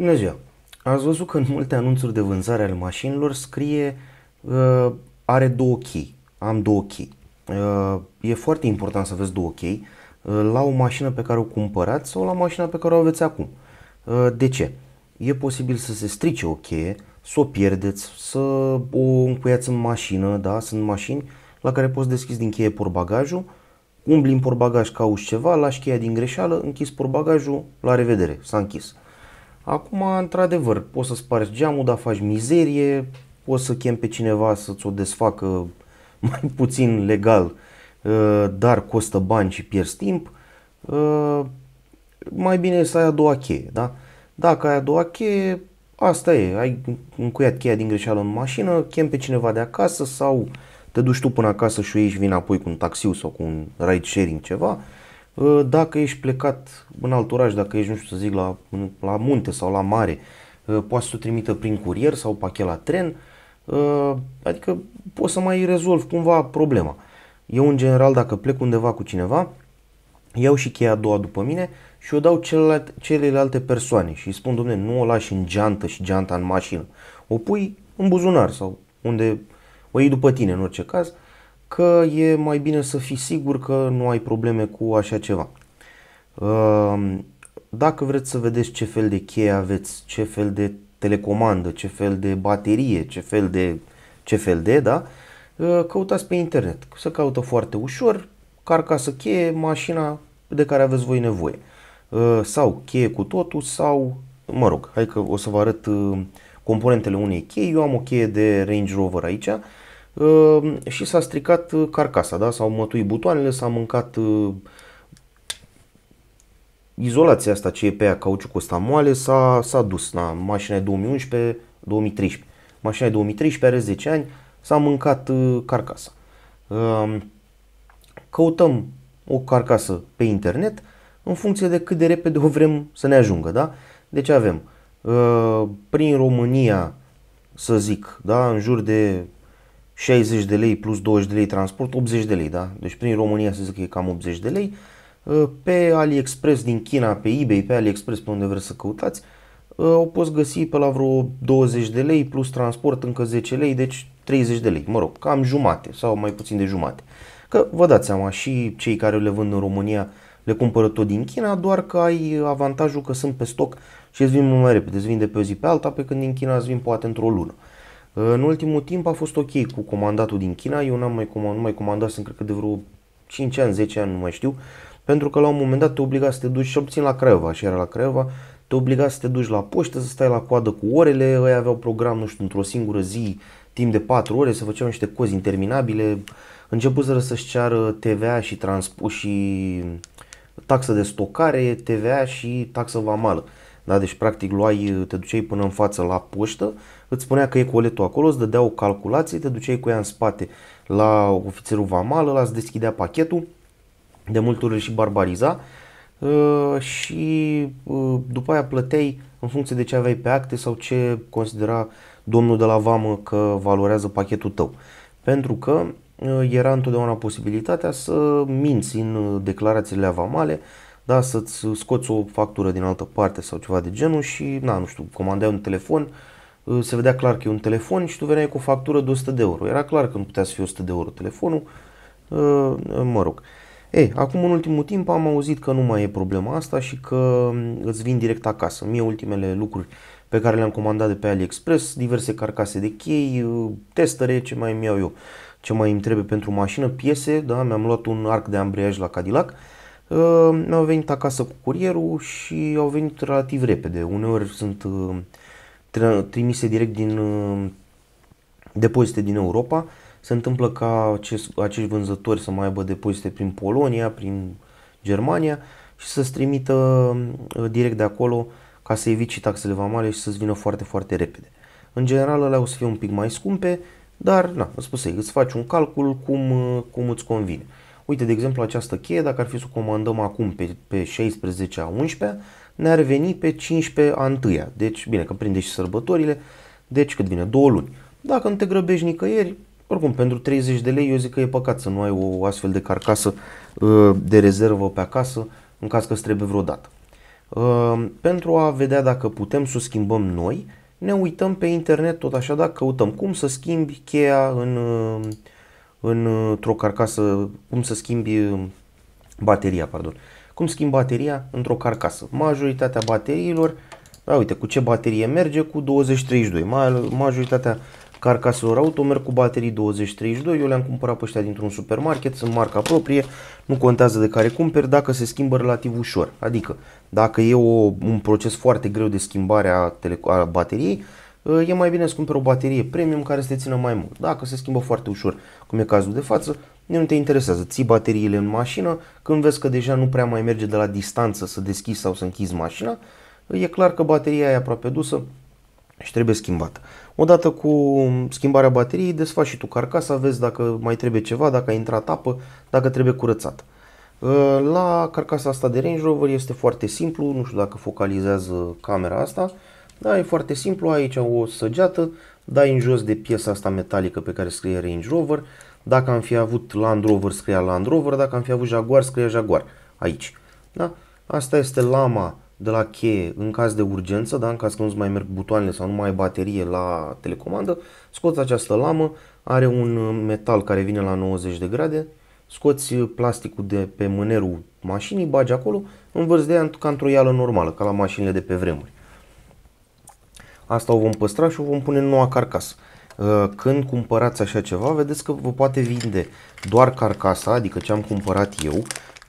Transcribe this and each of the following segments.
Bună ziua! Ați văzut că în multe anunțuri de vânzare ale mașinilor scrie uh, are două chei, am două chei. Uh, e foarte important să aveți două chei uh, la o mașină pe care o cumpărați sau la mașina pe care o aveți acum. Uh, de ce? E posibil să se strice o cheie, să o pierdeți, să o încuiați în mașină, da? Sunt mașini la care poți deschizi din cheie porbagajul, umbli în porbagaj, cauți ceva, lași cheia din greșeală, închizi porbagajul, la revedere, s-a închis. Acum, într-adevăr, poți să spargi geamul, dar faci mizerie, poți să chem pe cineva să-ți o desfacă mai puțin legal, uh, dar costă bani și pierzi timp, uh, mai bine să ai a doua cheie, da? Dacă ai a doua cheie, asta e, ai încuiat cheia din greșeală în mașină, chem pe cineva de acasă sau te duci tu până acasă și o ieși, vin apoi cu un taxiu sau cu un ride sharing ceva, uh, Ă, dacă ești plecat în alt oraș, dacă ești, nu știu să zic, la, la munte sau la mare, ă, poți să o trimită prin curier sau pachet la tren, ă, adică poți să mai rezolvi cumva problema. Eu, în general, dacă plec undeva cu cineva, iau și cheia a doua după mine și o dau celelalte, celelalte persoane și îi spun, domne, nu o lași în geantă și geanta în mașină. O pui în buzunar sau unde o iei după tine în orice caz că e mai bine să fii sigur că nu ai probleme cu așa ceva. Ehm, dacă vreți să vedeți ce fel de cheie aveți, ce fel de telecomandă, ce fel de baterie, ce fel de, ce fel de, da, căutați pe internet. Se caută foarte ușor, carcasă cheie, mașina de care aveți voi nevoie. Sau cheie cu totul, sau, mă rog, hai că o să vă arăt componentele unei chei. Eu am o cheie de Range Rover aici, Ehm, și s-a stricat uh, carcasa, da? s-au mătuit butoanele, s-a mâncat uh, izolația asta ce e pe ea, cauciucul ăsta moale, s-a, s-a dus. la mașina 2011, 2013. Mașina 2013, are 10 ani, s-a mâncat uh, carcasa. Ehm, căutăm o carcasă pe internet în funcție de cât de repede o vrem să ne ajungă. Da? Deci avem prin România, să zic, da, în jur de 60 de lei plus 20 de lei transport, 80 de lei, da? Deci prin România să zic că e cam 80 de lei. Uh, pe AliExpress din China, pe eBay, pe AliExpress, pe unde vreți să căutați, uh, o poți găsi pe la vreo 20 de lei plus transport încă 10 lei, deci 30 de lei, mă rog, cam jumate sau mai puțin de jumate. Că vă dați seama, și cei care le vând în România le cumpără tot din China, doar că ai avantajul că sunt pe stoc și îți vin mai repede, îți vin de pe o zi pe alta, pe când din China îți vin poate într-o lună. În ultimul timp a fost ok cu comandatul din China, eu n-am mai, comand, nu mai sunt cred că de vreo 5 ani, 10 ani, nu mai știu, pentru că la un moment dat te obliga să te duci, și obțin la Craiova, și era la Craiova, te obliga să te duci la poștă, să stai la coadă cu orele, ei aveau program, nu știu, într-o singură zi, timp de 4 ore, să făceau niște cozi interminabile, începuseră să-și ceară TVA și, transpu- și taxă de stocare, TVA și taxă vamală. Da? Deci, practic, luai, te duceai până în față la poștă, îți spunea că e coletul acolo, îți dădea o calculație, te duceai cu ea în spate la ofițerul vamal, ăla îți deschidea pachetul, de multe ori și barbariza uh, și uh, după aia plăteai în funcție de ce aveai pe acte sau ce considera domnul de la vamă că valorează pachetul tău. Pentru că uh, era întotdeauna posibilitatea să minți în declarațiile avamale da, să-ți scoți o factură din altă parte sau ceva de genul și, na, nu știu, comandai un telefon, uh, se vedea clar că e un telefon și tu veneai cu o factură de 100 de euro. Era clar că nu putea să fie 100 de euro telefonul, uh, mă rog. Ei, acum în ultimul timp am auzit că nu mai e problema asta și că mm, îți vin direct acasă. Mie ultimele lucruri pe care le-am comandat de pe AliExpress, diverse carcase de chei, uh, testere, ce mai îmi iau eu, ce mai îmi trebuie pentru mașină, piese, da, mi-am luat un arc de ambreiaj la Cadillac, uh, mi-au ehm, venit acasă cu curierul și au venit relativ repede. Uneori sunt ehm, trimise direct din ehm, depozite din Europa. Se întâmplă ca acest, acești vânzători să mai aibă depozite prin Polonia, prin Germania și să-ți trimită direct de acolo ca să evici taxele vamale și să-ți vină foarte, foarte repede. În general, alea o să fie un pic mai scumpe, dar, na, am spus, îți faci un calcul cum, cum îți convine. Uh, Uite, de exemplu, această cheie, dacă ar fi să o comandăm acum pe, pe 16 a 11 ne-ar veni pe 15 a 1 Deci, bine, că prinde și sărbătorile, deci cât vine? Două luni. Dacă nu te grăbești nicăieri, oricum, pentru 30 de lei, eu zic că e păcat să nu ai o astfel de carcasă uh, de rezervă pe acasă, în caz că îți trebuie vreodată. Uh, pentru a vedea dacă putem să o schimbăm noi, ne uităm pe internet tot așa, dacă căutăm cum să schimbi cheia în uh, într-o carcasă, cum să schimbi uh, bateria, pardon. Cum schimb bateria într-o carcasă? Majoritatea bateriilor, da, uite, cu ce baterie merge? Cu 2032. Majoritatea carcaselor auto merg cu baterii 2032. Eu le-am cumpărat pe ăștia dintr-un supermarket, sunt marca proprie, nu contează de care cumperi dacă se schimbă relativ ușor. Adică, dacă e o, un proces foarte greu de schimbare a, tele, a bateriei, Eh, e mai bine să cumperi o baterie premium care să te țină mai mult. Dacă se schimbă foarte ușor, cum e cazul de față, nu te interesează. Ții bateriile în mașină, când vezi că deja nu prea mai merge de la distanță să deschizi sau să închizi mașina, eh, e clar că bateria e aproape dusă și trebuie schimbată. Odată cu schimbarea bateriei, desfaci și tu carcasa, vezi dacă mai trebuie ceva, dacă a intrat apă, dacă trebuie curățat. Eh, la carcasa asta de Range Rover este foarte simplu, nu știu dacă focalizează camera asta, da, e foarte simplu, aici o săgeată, dai în jos de piesa asta metalică pe care scrie Range Rover. Dacă am fi avut Land Rover, scria Land Rover, dacă am fi avut Jaguar, scria Jaguar aici. Da? Asta este lama de la cheie în caz de urgență, da? în caz că nu mai merg butoanele sau nu mai ai baterie la telecomandă, scoți această lamă, are un metal care vine la 90 de grade, scoți plasticul de pe mânerul mașinii, bagi acolo, învârți de ea ca într-o ială normală, ca la mașinile de pe vremuri. Asta o vom păstra și o vom pune în noua carcasă. Uh, când cumpărați așa ceva, vedeți că vă poate vinde doar carcasa, adică ce am cumpărat eu,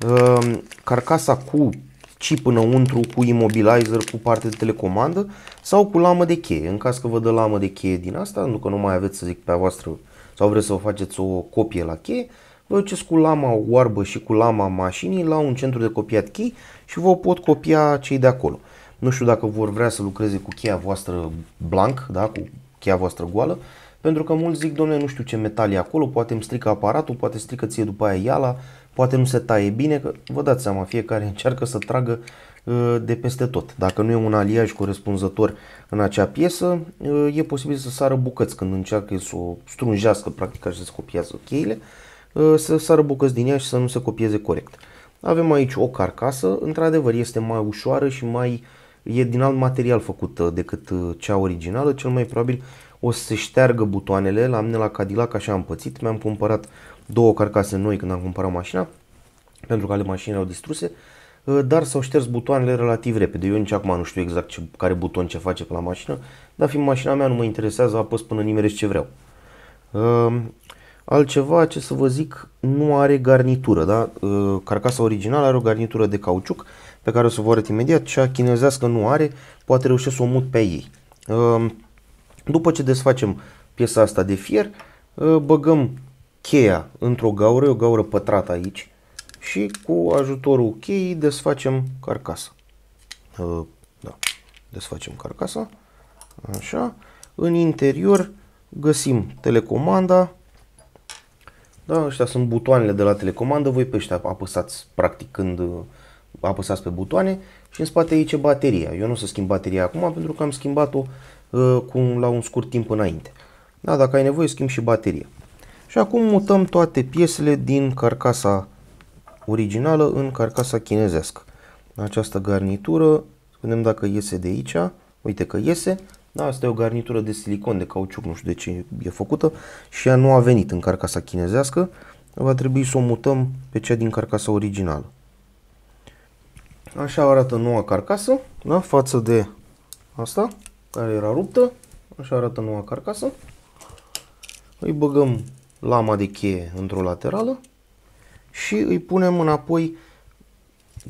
uh, carcasa cu chip înăuntru, cu immobilizer, cu parte de telecomandă sau cu lamă de cheie. În caz că vă dă lamă de cheie din asta, pentru că nu mai aveți, să zic, pe a voastră sau vreți să vă faceți o copie la cheie, vă duceți cu lama oarbă și cu lama mașinii la un centru de copiat chei și vă pot copia cei de acolo nu știu dacă vor vrea să lucreze cu cheia voastră blank, da, cu cheia voastră goală, pentru că mulți zic, domnule, nu știu ce metal e acolo, poate îmi strică aparatul, poate strică ție după aia iala, poate nu se taie bine, că vă dați seama, fiecare încearcă să tragă uh, de peste tot. Dacă nu e un aliaj corespunzător în acea piesă, uh, e posibil să sară bucăți când încearcă să o strunjească, practic, și să se copiază cheile, uh, să sară bucăți din ea și să nu se copieze corect. Avem aici o carcasă, într-adevăr este mai ușoară și mai uh, e din alt material făcut uh, decât uh, cea originală, cel mai probabil o să se șteargă butoanele, la mine la Cadillac așa am pățit, mi-am cumpărat două carcase noi când am cumpărat mașina, pentru că ale mașinii au distruse, uh, dar s-au șters butoanele relativ repede. Eu nici acum nu știu exact ce, care buton ce face pe la mașină, dar fiind mașina mea nu mă interesează, apăs până nimerești ce vreau. Altceva, ce să vă zic, nu are garnitură, da? Carcasa originală are o garnitură de cauciuc, pe care o să vă arăt imediat, cea chinezească nu are, poate reușesc să o mut pe ei. Ehm, după ce desfacem piesa asta de fier, băgăm cheia într-o gaură, o gaură pătrată aici și cu ajutorul cheii desfacem carcasa. Da, desfacem carcasa, așa. În interior găsim telecomanda, da, ăștia sunt butoanele de la telecomandă, voi pe ăștia apăsați practic când apăsați pe butoane și în spate aici e bateria. Eu nu o să schimb bateria acum pentru că am schimbat-o uh, cu, la un scurt timp înainte. Da, dacă ai nevoie schimb și bateria. Și acum mutăm toate piesele din carcasa originală în carcasa chinezească. Această garnitură, spunem dacă iese de aici, uite că iese, da, asta e o garnitură de silicon, de cauciuc, nu știu de ce e făcută și ea nu a venit în carcasa chinezească, va trebui să o mutăm pe cea din carcasa originală. Așa arată noua carcasă, da? față de asta, care era ruptă. Așa arată noua carcasă. Îi băgăm lama de cheie într-o laterală și îi punem înapoi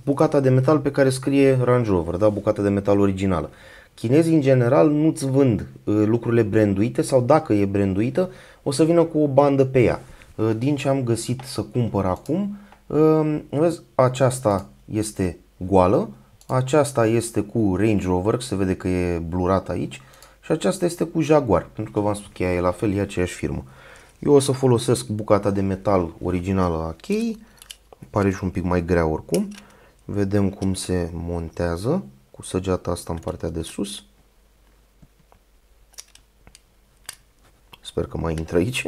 bucata de metal pe care scrie Range Rover, da? bucata de metal originală. Chinezii, în general, nu-ți vând uh, lucrurile branduite sau dacă e branduită, o să vină cu o bandă pe ea. Uh, din ce am găsit să cumpăr acum, uh, vezi, aceasta este goală, aceasta este cu Range Rover, se vede că e blurat aici, și aceasta este cu Jaguar, pentru că v-am spus că e la fel, e aceeași firmă. Eu o să folosesc bucata de metal originală a cheii, pare și un pic mai grea oricum. Vedem cum se montează cu săgeata asta în partea de sus. Sper că mai intră aici.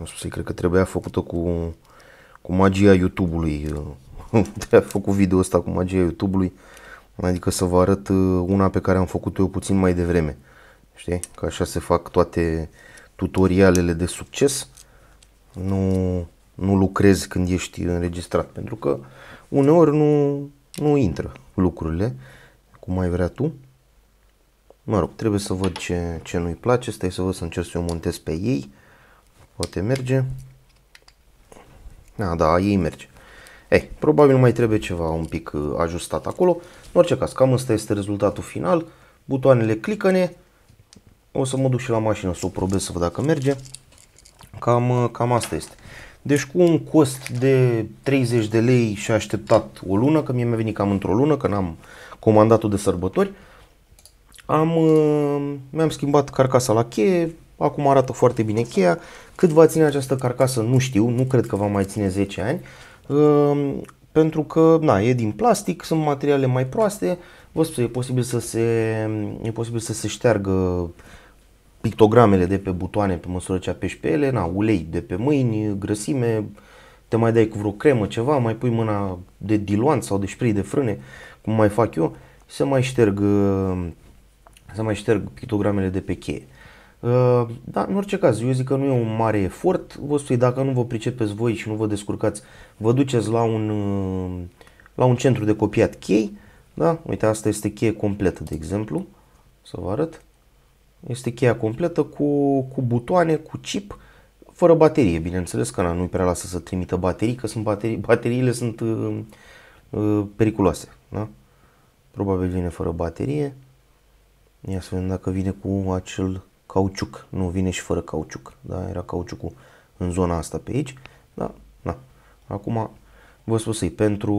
Am spus, cred că trebuia făcută cu, cu magia YouTube-ului uh, a făcut video ăsta cu magia YouTube-ului, adică să vă arăt uh, una pe care am făcut-o eu puțin mai devreme. Știi? Că așa se fac toate tutorialele de succes. Nu, nu lucrezi când ești înregistrat, pentru că uneori nu, nu intră lucrurile cum ai vrea tu. Mă rog, trebuie să văd ce, ce nu-i place. Stai să văd să încerc să o montez pe ei. Poate merge. Da, da, ei merge. Ei, probabil mai trebuie ceva un pic uh, ajustat acolo. În orice caz, cam ăsta este rezultatul final. Butoanele clică-ne. O să mă duc și la mașină să o probez să văd dacă merge. Cam, uh, cam asta este. Deci cu un cost de 30 de lei și așteptat o lună, că mie mi-a venit cam într-o lună, că n-am comandat-o de sărbători, am, uh, mi-am schimbat carcasa la cheie, acum arată foarte bine cheia, cât va ține această carcasă nu știu, nu cred că va mai ține 10 ani, Ehm, pentru că na, e din plastic, sunt materiale mai proaste, vă spun, e posibil să se, e posibil să se șteargă pictogramele de pe butoane pe măsură ce apeși pe ele, na, ulei de pe mâini, grăsime, te mai dai cu vreo cremă, ceva, mai pui mâna de diluant sau de spray de frâne, cum mai fac eu, se mai șterg, se mai șterg pictogramele de pe cheie. Uh, da, în orice caz, eu zic că nu e un mare efort. Vă spui, dacă nu vă pricepeți voi și nu vă descurcați, vă duceți la un, uh, la un centru de copiat chei. Da? Uite, asta este cheie completă, de exemplu. Să vă arăt. Este cheia completă cu, cu butoane, cu chip, fără baterie, bineînțeles că nu-i prea lasă să trimită baterii, că sunt baterii, bateriile sunt uh, uh, periculoase. Da? Probabil vine fără baterie. Ia să vedem dacă vine cu acel cauciuc, nu vine și fără cauciuc, da, era cauciucul în zona asta pe aici, da, da. Acum vă spus pentru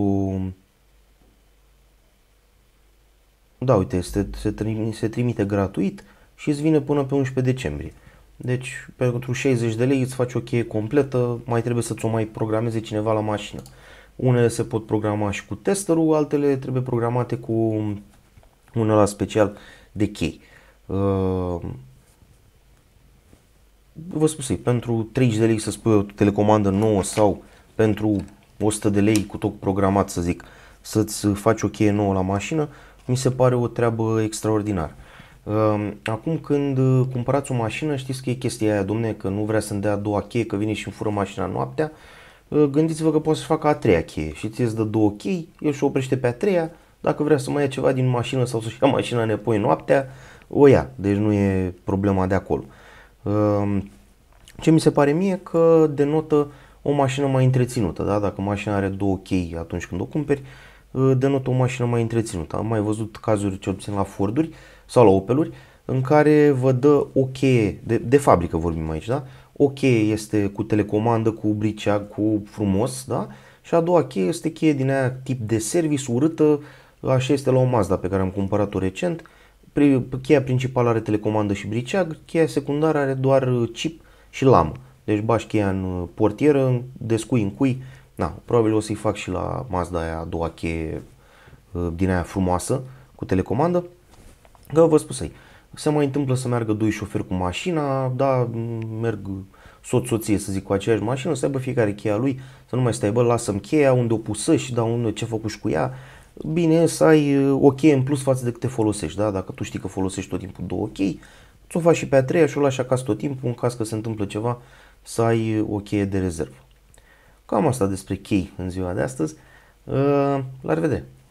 da, uite, se, se, trimite, se trimite gratuit și îți vine până pe 11 decembrie. Deci, pentru 60 de lei îți faci o cheie completă, mai trebuie să-ți o mai programeze cineva la mașină. Unele se pot programa și cu testerul, altele trebuie programate cu unul la special de chei. Uh, vă spus, pentru 30 de lei să spui o telecomandă nouă sau pentru 100 de lei cu tot programat să zic, să-ți faci o cheie nouă la mașină, mi se pare o treabă extraordinară. Ehm, acum când uh, cumpărați o mașină, știți că e chestia aia, domne, că nu vrea să-mi dea a doua cheie, că vine și îmi fură mașina noaptea, uh, gândiți-vă că poți să facă a treia cheie și ți-ți dă două chei, el și oprește pe a treia, dacă vrea să mai ia ceva din mașină sau să-și ia mașina înapoi noaptea, o ia, deci nu e problema de acolo. Uh, Ehm, ce mi se pare mie că denotă o mașină mai întreținută, da? dacă mașina are două chei atunci când o cumperi, denotă o mașină mai întreținută. Am mai văzut cazuri ce obțin la Forduri sau la Opeluri în care vă dă o cheie, de, de fabrică vorbim aici, da? o cheie este cu telecomandă, cu briceag, cu frumos, da? Și a doua cheie este cheie din aia tip de service, urâtă, așa este la o Mazda pe care am cumpărat-o recent, cheia principală are telecomandă și briceag, cheia secundară are doar uh, chip și lamă. Deci bași cheia în uh, portieră, descui în cui. Na, probabil o să-i fac și la Mazda aia a doua cheie uh, din aia frumoasă cu telecomandă. Că vă spus spusei, se mai întâmplă să meargă doi șoferi cu mașina, da, merg soț-soție, să zic, cu aceeași mașină, să aibă fiecare cheia lui, să nu mai stai, bă, lasă-mi cheia, unde o pusă și da, unde, ce făcut cu ea, Bine, să ai uh, ok în plus față de cât te folosești, da? Dacă tu știi că folosești tot timpul două ochi ți-o faci și pe a treia și o lași acasă tot timpul, în caz că se întâmplă ceva, să ai uh, o cheie de rezervă. Cam asta despre chei în ziua de astăzi. Uh, la revedere!